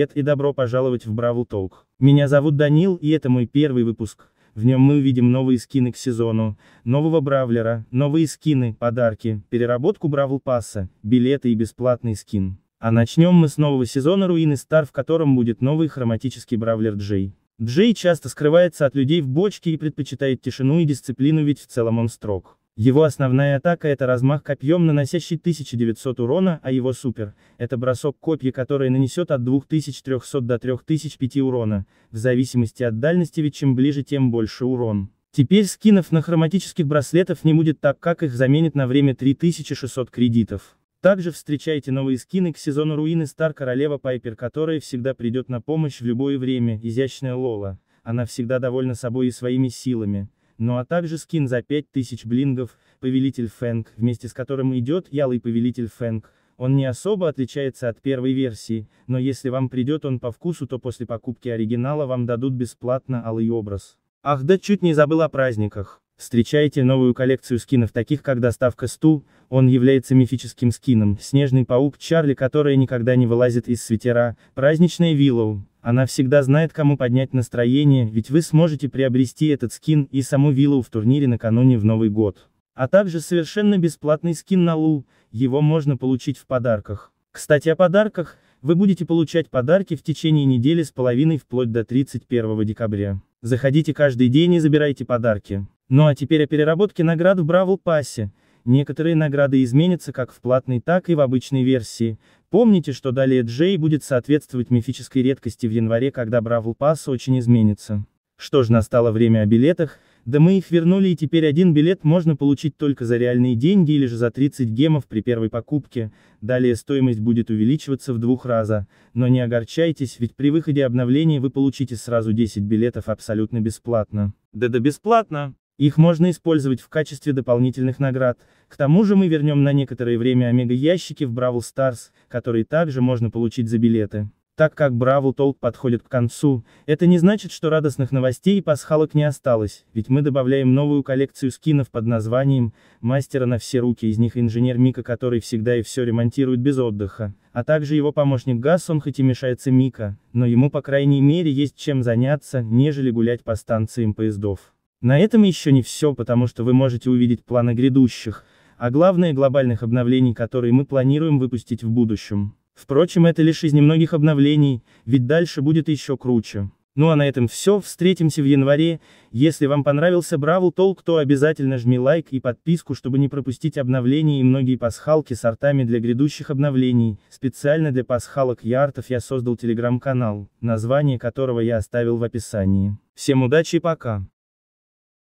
привет и добро пожаловать в Бравл Толк. Меня зовут Данил и это мой первый выпуск. В нем мы увидим новые скины к сезону, нового Бравлера, новые скины, подарки, переработку Бравл Пасса, билеты и бесплатный скин. А начнем мы с нового сезона Руины Стар, в котором будет новый хроматический Бравлер Джей. Джей часто скрывается от людей в бочке и предпочитает тишину и дисциплину, ведь в целом он строг. Его основная атака это размах копьем, наносящий 1900 урона, а его супер, это бросок копья, который нанесет от 2300 до 3005 урона, в зависимости от дальности, ведь чем ближе, тем больше урон. Теперь скинов на хроматических браслетов не будет так, как их заменит на время 3600 кредитов. Также встречайте новые скины к сезону руины Стар Королева Пайпер, которая всегда придет на помощь в любое время, изящная Лола. Она всегда довольна собой и своими силами ну а также скин за 5000 блингов, Повелитель Фэнк, вместе с которым идет Ялый Повелитель Фэнк, он не особо отличается от первой версии, но если вам придет он по вкусу, то после покупки оригинала вам дадут бесплатно алый образ. Ах да чуть не забыл о праздниках. Встречайте новую коллекцию скинов таких как доставка Сту, он является мифическим скином, снежный паук Чарли, которая никогда не вылазит из свитера, праздничная Виллоу, она всегда знает кому поднять настроение, ведь вы сможете приобрести этот скин и саму виллу в турнире накануне в Новый год. А также совершенно бесплатный скин на Лу, его можно получить в подарках. Кстати о подарках, вы будете получать подарки в течение недели с половиной вплоть до 31 декабря. Заходите каждый день и забирайте подарки. Ну а теперь о переработке наград в Бравл Пассе. Некоторые награды изменятся как в платной, так и в обычной версии. Помните, что далее Джей будет соответствовать мифической редкости в январе, когда Бравл Пасс очень изменится. Что ж, настало время о билетах, да мы их вернули и теперь один билет можно получить только за реальные деньги или же за 30 гемов при первой покупке, далее стоимость будет увеличиваться в двух раза, но не огорчайтесь, ведь при выходе обновления вы получите сразу 10 билетов абсолютно бесплатно. Да-да бесплатно, их можно использовать в качестве дополнительных наград, к тому же мы вернем на некоторое время омега-ящики в Бравл Старс, которые также можно получить за билеты. Так как Бравл Толк подходит к концу, это не значит, что радостных новостей и пасхалок не осталось, ведь мы добавляем новую коллекцию скинов под названием «Мастера на все руки», из них инженер Мика, который всегда и все ремонтирует без отдыха, а также его помощник Гас, он хоть и мешается Мика, но ему по крайней мере есть чем заняться, нежели гулять по станциям поездов. На этом еще не все, потому что вы можете увидеть планы грядущих, а главное глобальных обновлений, которые мы планируем выпустить в будущем. Впрочем, это лишь из немногих обновлений, ведь дальше будет еще круче. Ну а на этом все, встретимся в январе, если вам понравился Бравл Толк, то обязательно жми лайк и подписку, чтобы не пропустить обновления и многие пасхалки с артами для грядущих обновлений, специально для пасхалок и артов я создал телеграм-канал, название которого я оставил в описании. Всем удачи и пока!